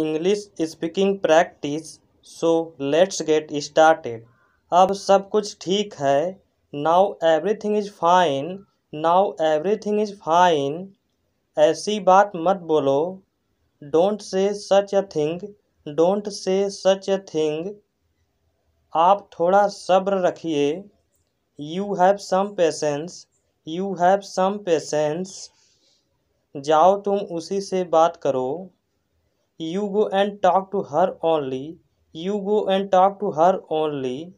English speaking practice so let's get started अब सब कुछ ठीक है now everything is fine now everything is fine ऐसी बात मत बोलो don't say such a thing don't say such a thing आप थोड़ा सब्र रखिए you have some patience you have some patience जाओ तुम उसी से बात करो you go and talk to her only you go and talk to her only